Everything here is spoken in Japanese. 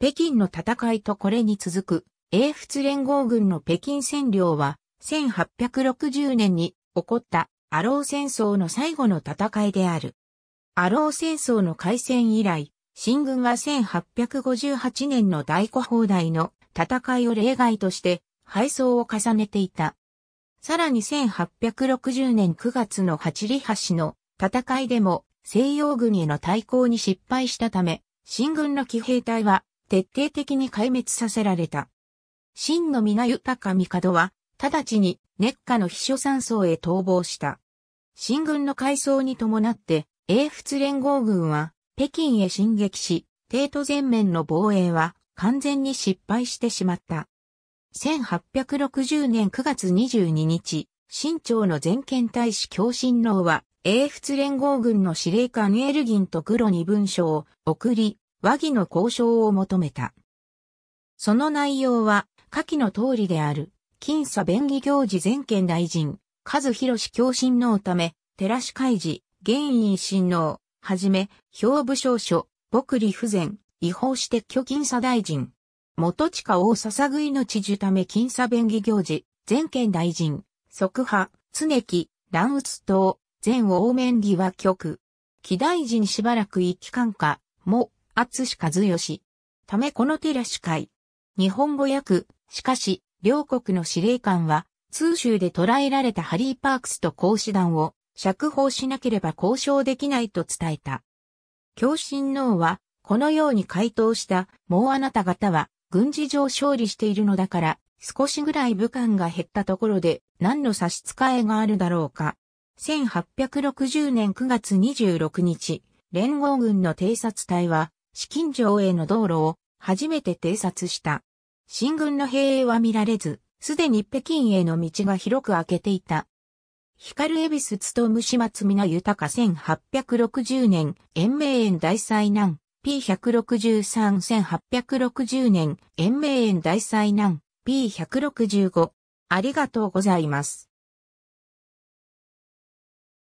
北京の戦いとこれに続く、英仏連合軍の北京占領は、1860年に起こったアロー戦争の最後の戦いである。アロー戦争の開戦以来、新軍は1858年の大古砲台の戦いを例外として敗走を重ねていた。さらに1860年9月の八里橋の戦いでも西洋軍への対抗に失敗したため、新軍の騎兵隊は徹底的に壊滅させられた。真の皆豊か帝は、直ちに熱火の秘書山荘へ逃亡した。新軍の改装に伴って、英仏連合軍は北京へ進撃し、帝都全面の防衛は完全に失敗してしまった。1860年9月22日、新朝の全権大使共進郎は、英仏連合軍の司令官エルギンと黒に文書を送り、和議の交渉を求めた。その内容は、下記の通りである、金差便宜行事全権大臣、和弘共振のため、寺氏開事、現院親王、はじめ、兵部少書、牧理不全、違法指て巨金差大臣、元地下王笹食いの知事ため金差便宜行事、全権大臣、即派、常木、乱鬱党、前王面義は局。木大臣しばらく一期間下、も、厚志和義。ためこのテラ司会。日本語訳、しかし、両国の司令官は、通州で捕らえられたハリー・パークスと講師団を釈放しなければ交渉できないと伝えた。共親脳は、このように回答した、もうあなた方は、軍事上勝利しているのだから、少しぐらい武漢が減ったところで、何の差し支えがあるだろうか。1860年9月26日、連合軍の偵察隊は、資金城への道路を初めて偵察した。新軍の兵衛は見られず、すでに北京への道が広く開けていた。光恵比寿務島津皆豊1860年、延命園大災難、P163-1860 年、延命園大災難、P165。ありがとうございます。